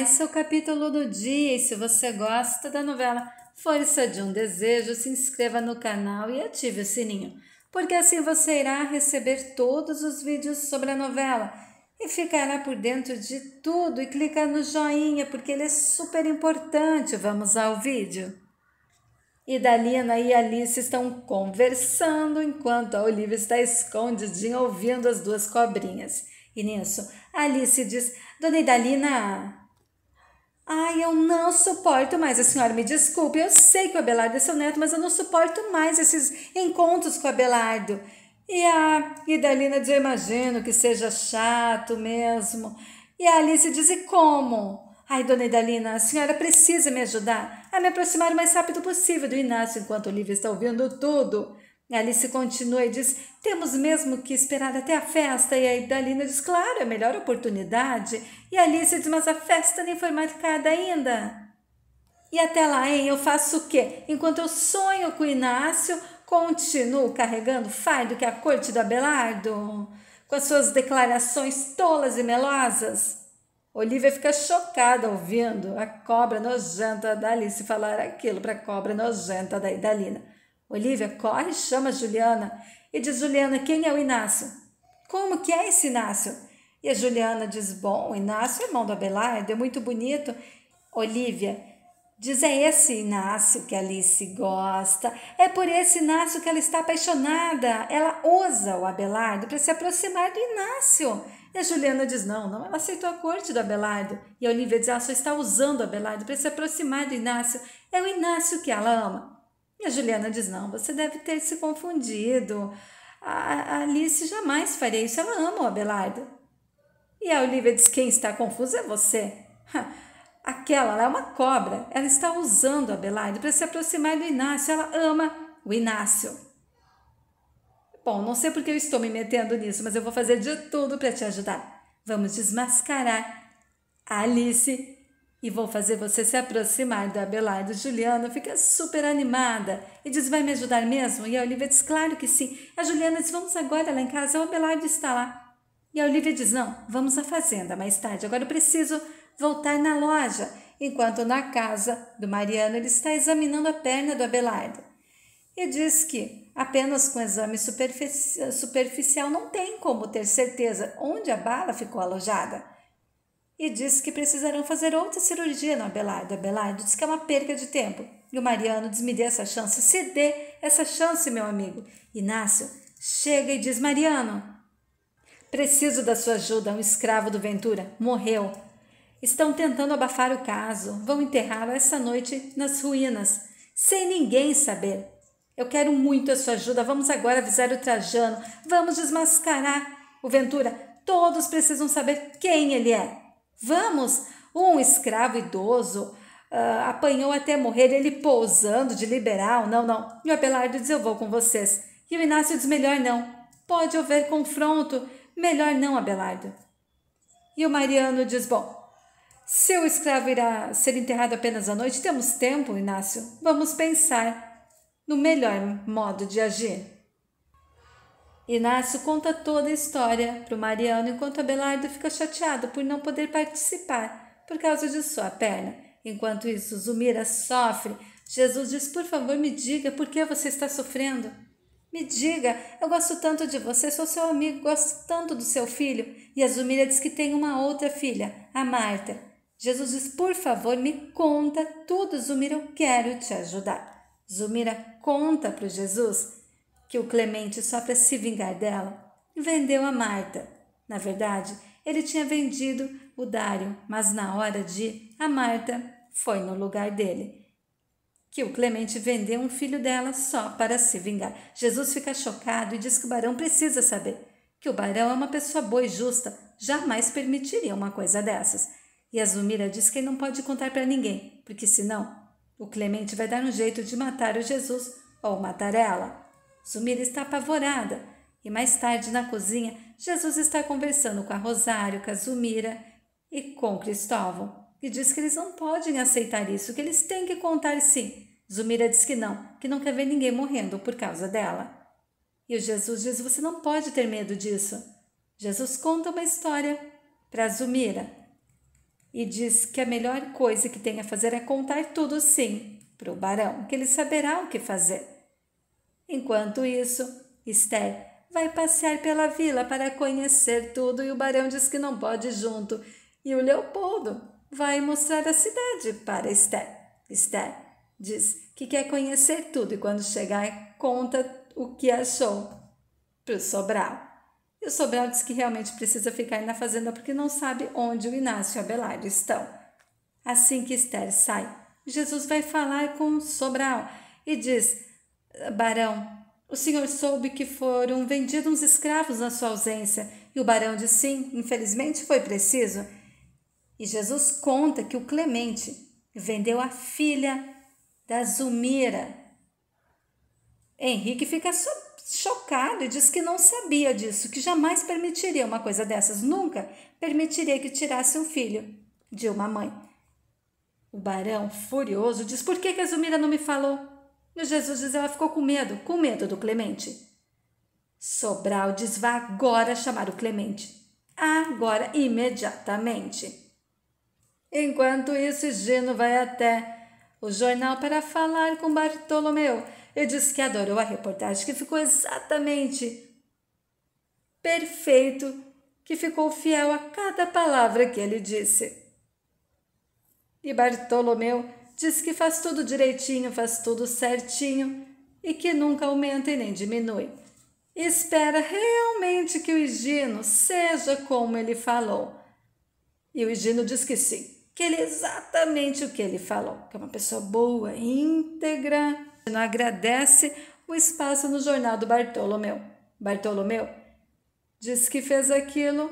esse é o capítulo do dia e se você gosta da novela Força de um Desejo, se inscreva no canal e ative o sininho, porque assim você irá receber todos os vídeos sobre a novela e ficará por dentro de tudo e clica no joinha, porque ele é super importante. Vamos ao vídeo. E Dalina e Alice estão conversando enquanto a Olivia está escondidinha ouvindo as duas cobrinhas. E nisso, Alice diz: Dona Idalina, Ai, eu não suporto mais. A senhora me desculpe, eu sei que o Abelardo é seu neto, mas eu não suporto mais esses encontros com o Abelardo. E a Idalina diz: Eu imagino que seja chato mesmo. E a Alice diz: E como? Ai, dona Idalina, a senhora precisa me ajudar a me aproximar o mais rápido possível do Inácio enquanto Olivia está ouvindo tudo. Alice continua e diz: Temos mesmo que esperar até a festa. E a Idalina diz: Claro, é a melhor oportunidade. E Alice diz: Mas a festa nem foi marcada ainda. E até lá, hein? Eu faço o quê? Enquanto eu sonho com o Inácio, continuo carregando fardo que é a corte do Abelardo? Com as suas declarações tolas e melosas? Olivia fica chocada ouvindo a cobra nojenta da Alice falar aquilo para a cobra nojenta da Idalina. Olivia corre e chama Juliana e diz: Juliana, quem é o Inácio? Como que é esse Inácio? E a Juliana diz: Bom, Inácio, irmão do Abelardo, é muito bonito. Olivia, diz: É esse Inácio que Alice gosta. É por esse Inácio que ela está apaixonada. Ela usa o Abelardo para se aproximar do Inácio. E a Juliana diz: Não, não, ela aceitou a corte do Abelardo. E a Olivia diz: Ela só está usando o Abelardo para se aproximar do Inácio. É o Inácio que ela ama. E a Juliana diz: Não, você deve ter se confundido. A Alice jamais faria isso. Ela ama o Abelardo. E a Olivia diz: quem está confusa é você. Aquela lá é uma cobra. Ela está usando a Belaide para se aproximar do Inácio. Ela ama o Inácio. Bom, não sei porque eu estou me metendo nisso, mas eu vou fazer de tudo para te ajudar. Vamos desmascarar a Alice e vou fazer você se aproximar da Adelaide. Juliana fica super animada e diz: Vai me ajudar mesmo? E a Olivia diz: Claro que sim. A Juliana diz: Vamos agora lá em casa. A Abelardo está lá. E a Olivia diz: Não, vamos à fazenda mais tarde. Agora eu preciso voltar na loja, enquanto na casa do Mariano ele está examinando a perna do Abelardo. E diz que apenas com exame superficial não tem como ter certeza onde a bala ficou alojada. E diz que precisarão fazer outra cirurgia no Abelardo. Abelardo diz que é uma perca de tempo. E o Mariano diz: Me dê essa chance, se dê essa chance, meu amigo. Inácio chega e diz: Mariano, Preciso da sua ajuda. Um escravo do Ventura morreu. Estão tentando abafar o caso. Vão enterrá-lo essa noite nas ruínas, sem ninguém saber. Eu quero muito a sua ajuda. Vamos agora avisar o Trajano. Vamos desmascarar o Ventura. Todos precisam saber quem ele é. Vamos! Um escravo idoso uh, apanhou até morrer, ele pousando de liberal. Não, não. E o Abelardo diz: Eu vou com vocês. E o Inácio diz: Melhor não. Pode haver confronto Melhor não, Abelardo. E o Mariano diz: Bom, seu escravo irá ser enterrado apenas à noite. Temos tempo, Inácio. Vamos pensar no melhor modo de agir. Inácio conta toda a história para o Mariano, enquanto Abelardo fica chateado por não poder participar por causa de sua perna. Enquanto isso, Zumira sofre. Jesus diz: Por favor, me diga por que você está sofrendo. Me diga, eu gosto tanto de você, sou seu amigo, gosto tanto do seu filho. E a Zumira diz que tem uma outra filha, a Marta. Jesus diz: Por favor, me conta tudo, Zumira, eu quero te ajudar. Zumira conta para Jesus que o Clemente, só para se vingar dela, vendeu a Marta. Na verdade, ele tinha vendido o Dário, mas na hora de, a Marta foi no lugar dele que o Clemente vendeu um filho dela só para se vingar. Jesus fica chocado e diz que o barão precisa saber que o barão é uma pessoa boa e justa, jamais permitiria uma coisa dessas. E a Zumira diz que não pode contar para ninguém, porque senão o Clemente vai dar um jeito de matar o Jesus ou matar ela. Zumira está apavorada e mais tarde na cozinha, Jesus está conversando com a Rosário, com a Zumira e com Cristóvão e diz que eles não podem aceitar isso, que eles têm que contar sim Zumira diz que não, que não quer ver ninguém morrendo por causa dela. E o Jesus diz: Você não pode ter medo disso. Jesus conta uma história para Zumira e diz que a melhor coisa que tem a fazer é contar tudo sim para o barão, que ele saberá o que fazer. Enquanto isso, Esther vai passear pela vila para conhecer tudo e o barão diz que não pode junto. E o Leopoldo vai mostrar a cidade para Esther. Esther Diz que quer conhecer tudo e quando chegar conta o que achou para o Sobral. E o Sobral diz que realmente precisa ficar aí na fazenda porque não sabe onde o Inácio e o Abelardo estão. Assim que Esther sai, Jesus vai falar com o Sobral e diz: Barão, o senhor soube que foram vendidos uns escravos na sua ausência. E o barão diz: sim, infelizmente foi preciso. E Jesus conta que o Clemente vendeu a filha da Zumira. Henrique fica chocado e diz que não sabia disso, que jamais permitiria uma coisa dessas, nunca permitiria que tirasse um filho de uma mãe. O barão, furioso, diz: Por que, que a Zumira não me falou? E Jesus diz: Ela ficou com medo, com medo do Clemente. Sobral diz: Vá agora chamar o Clemente. Agora, imediatamente. Enquanto isso, Gino vai até o jornal para falar com Bartolomeu. Eu disse que adorou a reportagem, que ficou exatamente perfeito, que ficou fiel a cada palavra que ele disse. E Bartolomeu disse que faz tudo direitinho, faz tudo certinho e que nunca aumenta e nem diminui. E espera realmente que o Higino seja como ele falou. E o Higino diz que sim, que ele é exatamente o que ele falou, que é uma pessoa boa, íntegra, não agradece o espaço no jornal do Bartolomeu. Bartolomeu diz que fez aquilo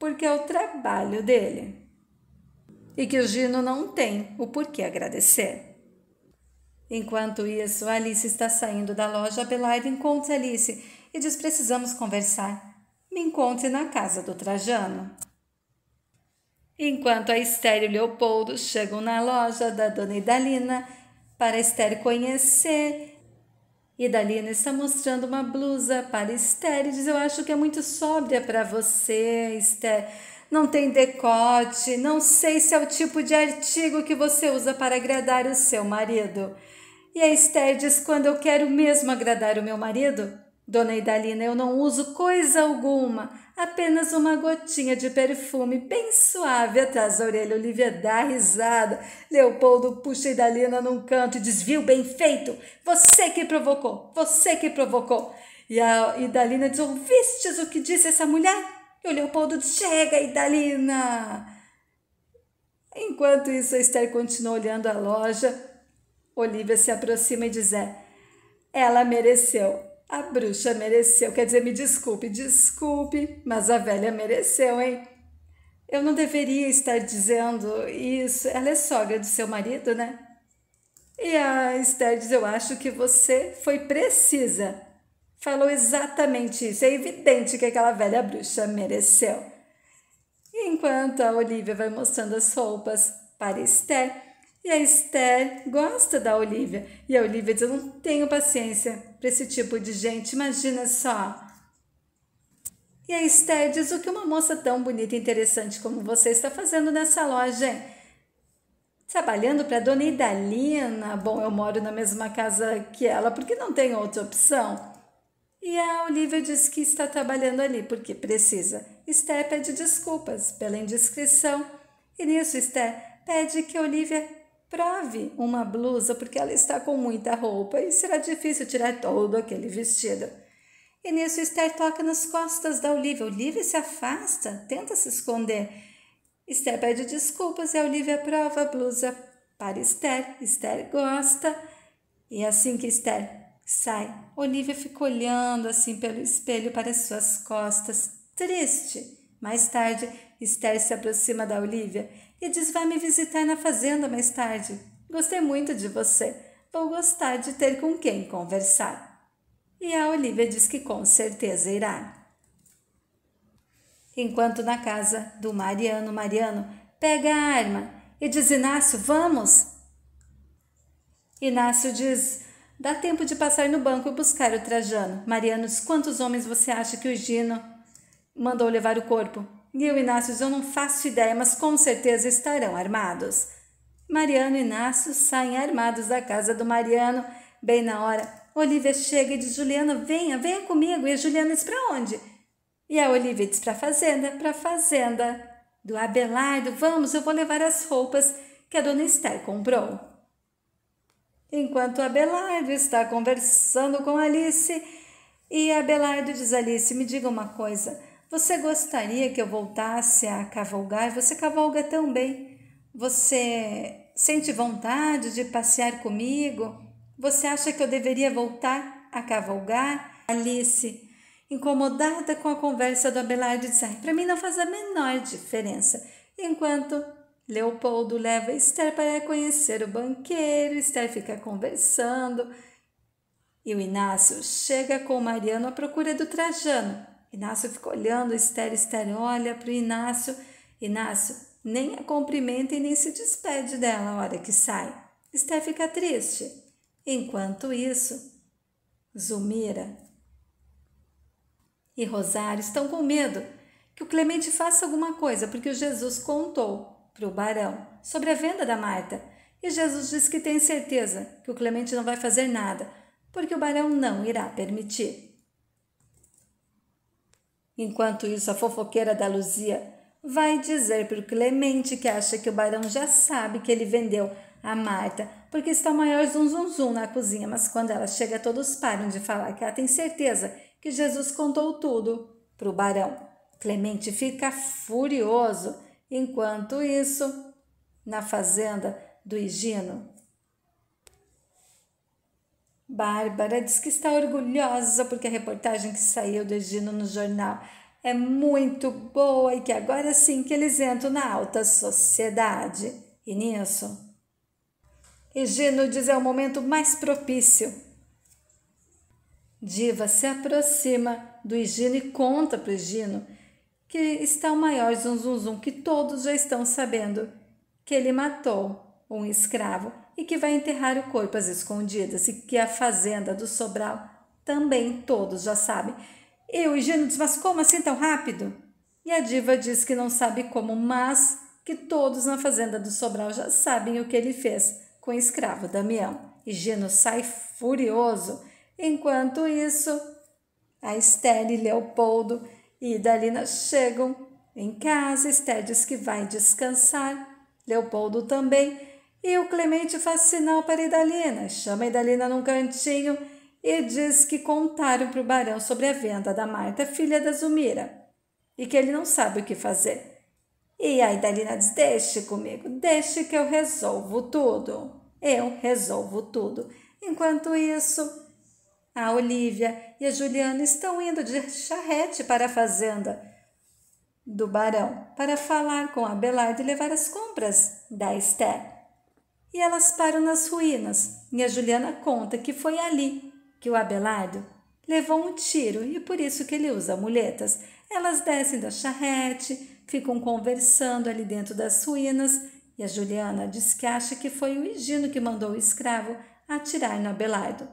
porque é o trabalho dele e que o Gino não tem o porquê agradecer. Enquanto isso, Alice está saindo da loja. Adelaide encontra Alice e diz: Precisamos conversar. Me encontre na casa do Trajano enquanto a Esther e Leopoldo chegam na loja da dona Idalina para Esther conhecer. Idalina está mostrando uma blusa para Esther e diz: Eu acho que é muito sóbria para você, Esther. Não tem decote, não sei se é o tipo de artigo que você usa para agradar o seu marido. E a Esther diz: Quando eu quero mesmo agradar o meu marido, dona Idalina, eu não uso coisa alguma apenas uma gotinha de perfume bem suave atrás da orelha. Olivia dá risada. Leopoldo puxa Idalina num canto e desvio bem feito! Você que provocou! Você que provocou! E a Idalina diz: Ouvistes o que disse essa mulher? E o Leopoldo diz: Chega, Idalina! Enquanto isso, a Esther continua olhando a loja. Olivia se aproxima e diz: é, ela mereceu. A bruxa mereceu, quer dizer, me desculpe, desculpe, mas a velha mereceu, hein? Eu não deveria estar dizendo isso. Ela é sogra do seu marido, né? E a Esther diz: Eu acho que você foi precisa. Falou exatamente isso. É evidente que aquela velha bruxa mereceu. Enquanto a Olivia vai mostrando as roupas para Esther, e a Esther gosta da Olivia, e a Olivia diz: Eu não tenho paciência para esse tipo de gente, imagina só. E a Esther diz: O que uma moça tão bonita e interessante como você está fazendo nessa loja? Hein? Trabalhando para Dona Idalina. Bom, eu moro na mesma casa que ela porque não tem outra opção. E a Olivia diz que está trabalhando ali porque precisa. Esther pede desculpas pela indiscrição. E nisso, Esther pede que Olivia prove uma blusa porque ela está com muita roupa e será difícil tirar todo aquele vestido. E nisso Esther toca nas costas da Olivia. Olivia se afasta, tenta se esconder. Esther pede desculpas e a Olivia prova a blusa para Esther. Esther gosta. E assim que Esther sai, Olivia fica olhando assim pelo espelho para suas costas, triste. Mais tarde, Esther se aproxima da Olivia e diz: vai me visitar na fazenda mais tarde. Gostei muito de você. Vou gostar de ter com quem conversar. E a Olivia diz que com certeza irá. Enquanto na casa do Mariano, Mariano pega a arma e diz: Inácio, vamos! Inácio diz: Dá tempo de passar no banco e buscar o Trajano. Mariano diz: Quantos homens você acha que o Gino mandou levar o corpo? Nil e Inácio, eu não faço ideia, mas com certeza estarão armados. Mariano e Inácio saem armados da casa do Mariano. Bem na hora, Olivia chega e diz: Juliana, venha, venha comigo. E a Juliana diz: para onde? E a Olivia diz: para fazenda, para fazenda. Do Abelardo, vamos, eu vou levar as roupas que a dona Esther comprou. Enquanto Abelardo está conversando com Alice, e Abelardo diz: Alice, me diga uma coisa. Você gostaria que eu voltasse a cavalgar? Você cavalga tão bem. Você sente vontade de passear comigo? Você acha que eu deveria voltar a cavalgar? Alice, incomodada com a conversa do Abelardo, diz: Para mim não faz a menor diferença. Enquanto Leopoldo leva Esther para conhecer o banqueiro, Esther fica conversando. E o Inácio chega com Mariano à procura do Trajano. Inácio fica olhando, Esther, Esther olha para o Inácio. Inácio nem a cumprimenta e nem se despede dela a hora que sai. Esther fica triste. Enquanto isso, Zumira e Rosário estão com medo que o Clemente faça alguma coisa, porque o Jesus contou para o barão sobre a venda da Marta. E Jesus diz que tem certeza que o Clemente não vai fazer nada, porque o barão não irá permitir. Enquanto isso, a fofoqueira da Luzia vai dizer para o Clemente que acha que o barão já sabe que ele vendeu a Marta, porque está o maior zum zum zum na cozinha, mas quando ela chega, todos param de falar que ela tem certeza que Jesus contou tudo para o barão. Clemente fica furioso. Enquanto isso, na fazenda do Higino, Bárbara diz que está orgulhosa porque a reportagem que saiu do Egino no jornal é muito boa e que agora sim que eles entram na alta sociedade. E nisso, Egino diz é o momento mais propício. Diva se aproxima do Egino e conta para o Egino que está o maior zum, zum, zum que todos já estão sabendo que ele matou um escravo e que vai enterrar o corpo às escondidas e que a fazenda do Sobral também todos já sabem. E Gino Higieno diz: Mas como assim tão rápido? E a diva diz que não sabe como, mas que todos na fazenda do Sobral já sabem o que ele fez com o escravo Damião. Gino sai furioso. Enquanto isso, a Estelle, Leopoldo e Dalina chegam em casa. Estelle diz que vai descansar. Leopoldo também. E o Clemente faz sinal para Idalina, chama Idalina num cantinho e diz que contaram para o barão sobre a venda da Marta, filha da Zumira, e que ele não sabe o que fazer. E a Idalina diz: Deixe comigo, deixe que eu resolvo tudo. Eu resolvo tudo. Enquanto isso, a Olivia e a Juliana estão indo de charrete para a fazenda do barão para falar com a Abelardo e levar as compras da Esther e elas param nas ruínas. E a Juliana conta que foi ali que o Abelardo levou um tiro e por isso que ele usa muletas. Elas descem da charrete, ficam conversando ali dentro das ruínas e a Juliana diz que acha que foi o Higino que mandou o escravo atirar no Abelardo.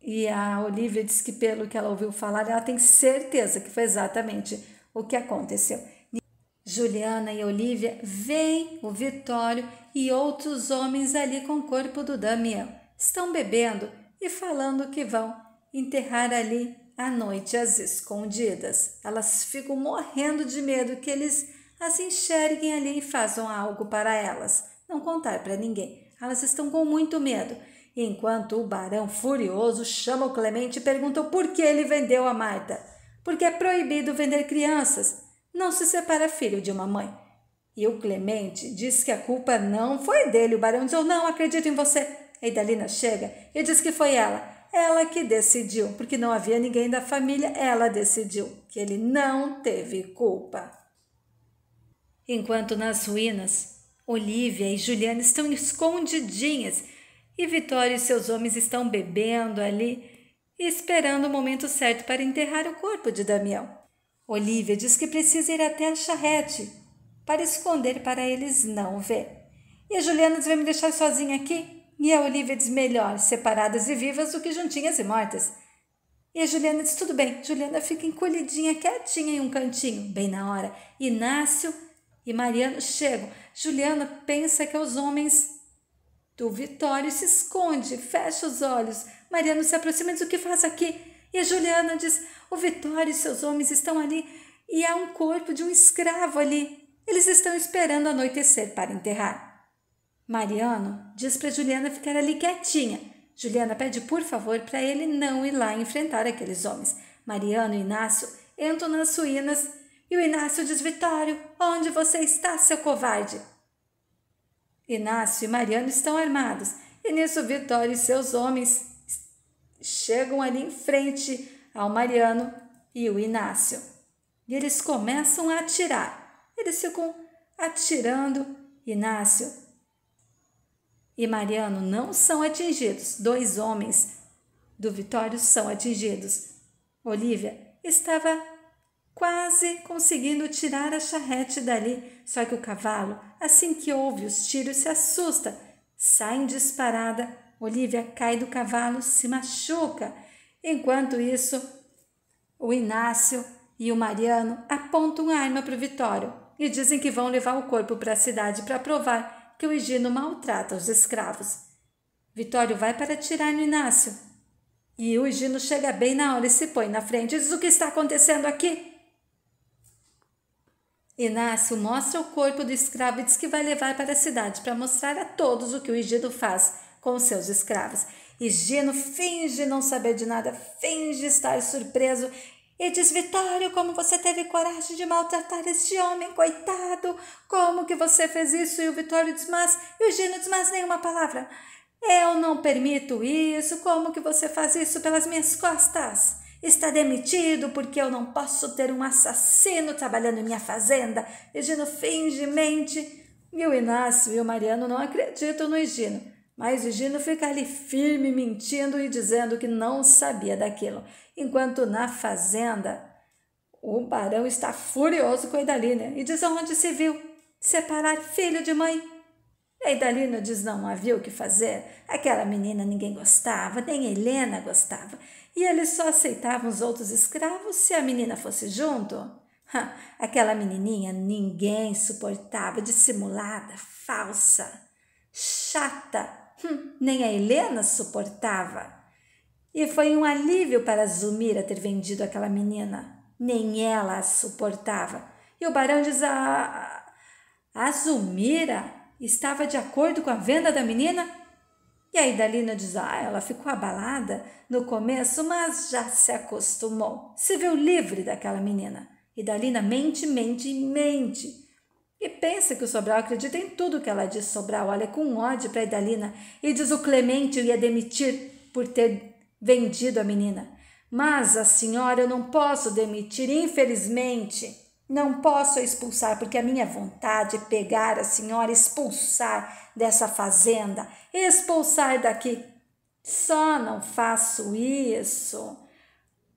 E a Olivia diz que, pelo que ela ouviu falar, ela tem certeza que foi exatamente o que aconteceu. Juliana e Olivia veem o Vitório e outros homens ali com o corpo do Damião. Estão bebendo e falando que vão enterrar ali à noite as escondidas. Elas ficam morrendo de medo que eles as enxerguem ali e façam algo para elas. Não contar para ninguém. Elas estão com muito medo. Enquanto o barão furioso chama o Clemente e pergunta por que ele vendeu a Marta. Porque é proibido vender crianças. Não se separa filho de uma mãe. E o Clemente diz que a culpa não foi dele. O barão diz: Eu não acredito em você. A Dalina chega e diz que foi ela. Ela que decidiu, porque não havia ninguém da família, ela decidiu que ele não teve culpa. Enquanto nas ruínas, Olivia e Juliana estão escondidinhas e Vitória e seus homens estão bebendo ali, esperando o momento certo para enterrar o corpo de Damião. Olivia diz que precisa ir até a charrete para esconder para eles não ver. E a Juliana diz: vai me deixar sozinha aqui? E a Olivia diz: melhor separadas e vivas do que juntinhas e mortas. E a Juliana diz: tudo bem. Juliana fica encolhidinha, quietinha em um cantinho, bem na hora. Inácio e Mariano chegam. Juliana pensa que é os homens do Vitório, se esconde, fecha os olhos. Mariano se aproxima e diz: o que faz aqui? E a Juliana diz: o Vitório e seus homens estão ali. E há um corpo de um escravo ali. Eles estão esperando anoitecer para enterrar. Mariano diz para Juliana ficar ali quietinha. Juliana pede por favor para ele não ir lá enfrentar aqueles homens. Mariano e Inácio entram nas suínas e o Inácio diz: Vitório, onde você está, seu covarde? Inácio e Mariano estão armados e nisso Vitório e seus homens chegam ali em frente ao Mariano e o Inácio. E eles começam a atirar. Eles ficam atirando. Inácio e Mariano não são atingidos. Dois homens do Vitório são atingidos. Olivia estava quase conseguindo tirar a charrete dali, só que o cavalo, assim que ouve os tiros, se assusta, sai em disparada. Olivia cai do cavalo, se machuca. Enquanto isso, o Inácio e o Mariano apontam a arma para o Vitório e dizem que vão levar o corpo para a cidade para provar que o Egino maltrata os escravos. Vitório vai para tirar no Inácio. E o Egino chega bem na hora e se põe na frente. Diz o que está acontecendo aqui. Inácio mostra o corpo do escravo e diz que vai levar para a cidade para mostrar a todos o que o Egino faz com os seus escravos. E Gino finge não saber de nada, finge estar surpreso e diz, Vitório, como você teve coragem de maltratar este homem, coitado? Como que você fez isso? E o Vitório diz, mas... E o Gino diz, mas nenhuma palavra. Eu não permito isso. Como que você faz isso pelas minhas costas? Está demitido porque eu não posso ter um assassino trabalhando em minha fazenda. E Gino finge, mente. E o Inácio e o Mariano não acreditam no Gino. Mas Gino fica ali firme, mentindo e dizendo que não sabia daquilo. Enquanto na fazenda, o barão está furioso com a Idalina e diz aonde se viu separar filho de mãe. a Idalina diz não havia o que fazer. Aquela menina ninguém gostava, nem Helena gostava. E eles só aceitavam os outros escravos se a menina fosse junto. Aquela menininha ninguém suportava, dissimulada, falsa, chata. Hum, nem a Helena suportava. E foi um alívio para Zumira ter vendido aquela menina. Nem ela a suportava. E o barão diz a. A estava de acordo com a venda da menina? E a Idalina diz: Ah, ela ficou abalada no começo, mas já se acostumou. Se viu livre daquela menina. e Idalina mente, mente e mente. E pensa que o Sobral acredita em tudo que ela diz. Sobral olha com ódio para Idalina e diz o Clemente o ia demitir por ter vendido a menina. Mas a senhora eu não posso demitir, infelizmente. Não posso expulsar, porque a minha vontade é pegar a senhora, expulsar dessa fazenda, expulsar daqui. Só não faço isso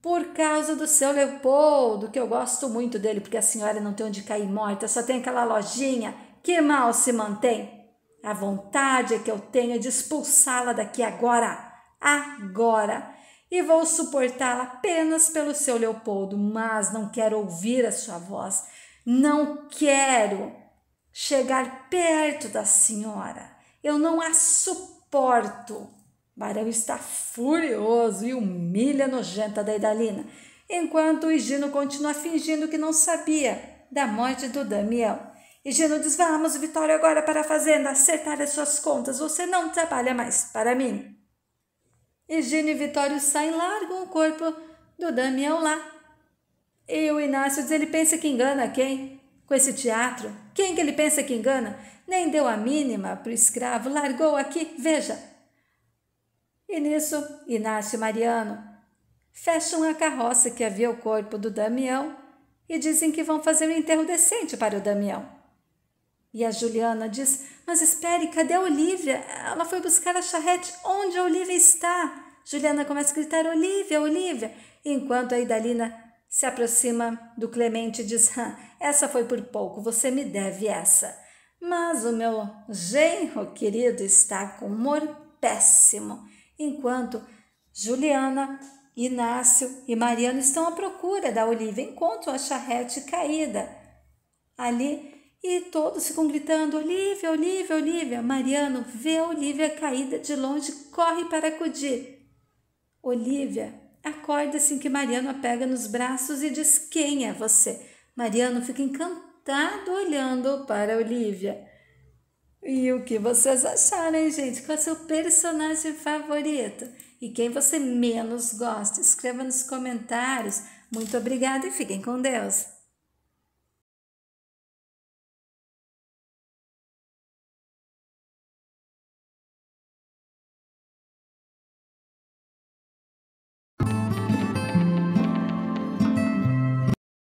por causa do seu Leopoldo, que eu gosto muito dele, porque a senhora não tem onde cair morta, só tem aquela lojinha que mal se mantém. A vontade é que eu tenho é de expulsá-la daqui agora, agora, e vou suportá-la apenas pelo seu Leopoldo, mas não quero ouvir a sua voz, não quero chegar perto da senhora, eu não a suporto. Barão está furioso e humilha a nojenta Daidalina, enquanto Higino continua fingindo que não sabia da morte do Damião. Higino diz: Vamos, Vitória, agora para a fazenda acertar as suas contas. Você não trabalha mais para mim. Higino e Vitório saem largam o corpo do Damião lá. E o Inácio diz: Ele pensa que engana quem? Com esse teatro? Quem que ele pensa que engana? Nem deu a mínima para o escravo, largou aqui, veja, e nisso, Inácio Mariano fecham a carroça que havia o corpo do Damião e dizem que vão fazer um enterro decente para o Damião. E a Juliana diz: Mas espere, cadê a Olivia? Ela foi buscar a charrete. Onde a Olivia está? Juliana começa a gritar: Olivia, Olivia! Enquanto a Idalina se aproxima do Clemente e diz: ah, Essa foi por pouco, você me deve essa. Mas o meu genro querido está com humor péssimo enquanto Juliana, Inácio e Mariano estão à procura da Olivia, encontram a charrete caída ali e todos ficam gritando: Olivia, Olivia, Olivia. Mariano vê a Olivia caída de longe, corre para acudir. Olivia acorda assim que Mariano a pega nos braços e diz: Quem é você? Mariano fica encantado olhando para Olivia. E o que vocês acharam, hein, gente? Qual é o seu personagem favorito? E quem você menos gosta? Escreva nos comentários. Muito obrigada e fiquem com Deus!